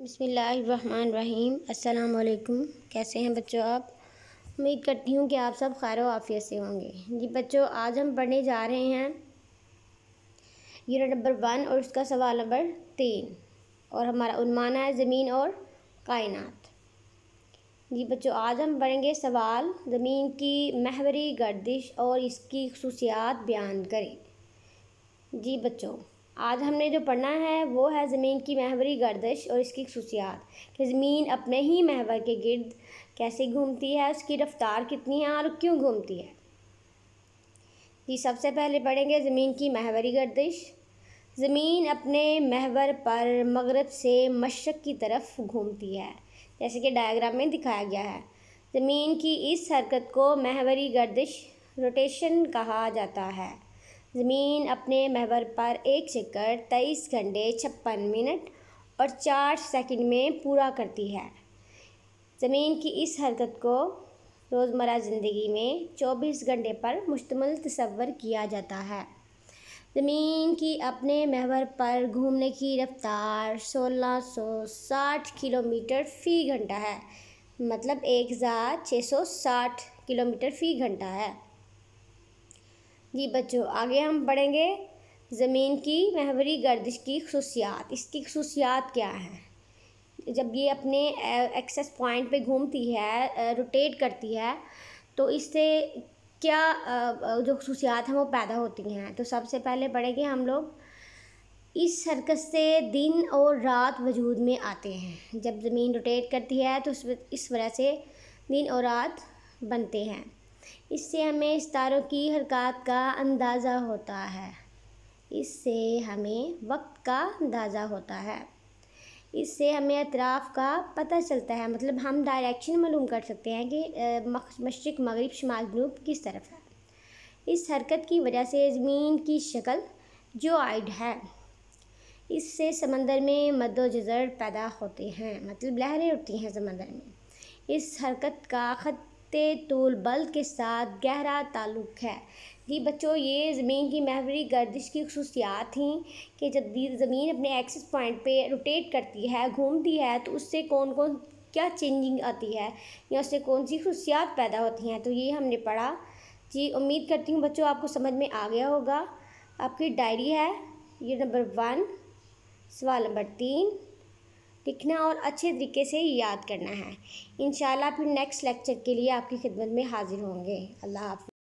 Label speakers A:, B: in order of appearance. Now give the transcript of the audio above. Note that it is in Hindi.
A: बसमीम् अल्लाम कैसे हैं बच्चों आप उम्मीद करती हूँ कि आप सब खैर आफियत से होंगे जी बच्चों आज हम पढ़ने जा रहे हैं यूनिट नंबर वन और उसका सवाल नंबर तीन और हमारा उन्माना है ज़मीन और कायनात जी बच्चों आज हम पढ़ेंगे सवाल ज़मीन की महवरी गर्दिश और इसकी खसूसियात बयान करें जी बच्चों आज हमने जो पढ़ना है वो है ज़मीन की महवरी गर्दश और इसकी खसूसियात कि ज़मीन अपने ही महवर के गर्द कैसे घूमती है उसकी रफ़्तार कितनी है और क्यों घूमती है जी सबसे पहले पढ़ेंगे ज़मीन की महवरी गर्दश ज़मीन अपने महवर पर मगरब से मशरक़ की तरफ घूमती है जैसे कि डायग्राम में दिखाया गया है ज़मीन की इस हरकत को महवरी गर्दिश रोटेशन कहा जाता है ज़मीन अपने महवर पर एक चक्कर तेईस घंटे छप्पन मिनट और चार सेकंड में पूरा करती है ज़मीन की इस हरकत को रोज़मर ज़िंदगी में चौबीस घंटे पर मुश्तमल तस्वर किया जाता है ज़मीन की अपने महवर पर घूमने की रफ्तार 1660 किलोमीटर फ़ी घंटा है मतलब एक हज़ार छः सौ साठ किलोमीटर फ़ी घंटा है जी बच्चों आगे हम पढ़ेंगे ज़मीन की महवरी गर्दिश की खसूसियात इसकी खसूसियात क्या है जब ये अपने एक्सेस पॉइंट पे घूमती है रोटेट करती है तो इससे क्या जो खसूसियात हैं वो पैदा होती हैं तो सबसे पहले पढ़ेंगे हम लोग इस सर्कस से दिन और रात वजूद में आते हैं जब ज़मीन रोटेट करती है तो इस वजह से दिन और रात बनते हैं इससे हमें सितारों की हरकत का अंदाज़ा होता है इससे हमें वक्त का अंदाज़ा होता है इससे हमें अतराफ़ का पता चलता है मतलब हम डायरेक्शन मालूम कर सकते हैं कि मशरक मगरब शमाल जनूब किस तरफ है इस हरकत की वजह से ज़मीन की शक्ल जो आइड है इससे समंदर में मदो जजर पैदा होते हैं मतलब लहरें उठती हैं समंदर में इस हरकत का ख़त ते तूल बल के साथ गहरा ताल्लुक़ है जी बच्चों ये ज़मीन की महवरी गर्दिश की खसूसियात थी कि जब ज़मीन अपने एक्सिस पॉइंट पे रोटेट करती है घूमती है तो उससे कौन कौन क्या चेंजिंग आती है या उससे कौन सी खसूसियात पैदा होती हैं तो ये हमने पढ़ा जी उम्मीद करती हूँ बच्चों आपको समझ में आ गया होगा आपकी डायरी है ये नंबर वन सवाल नंबर तीन लिखना और अच्छे तरीके से याद करना है इन फिर नेक्स्ट लेक्चर के लिए आपकी खिदमत में हाजिर होंगे अल्लाह हाफ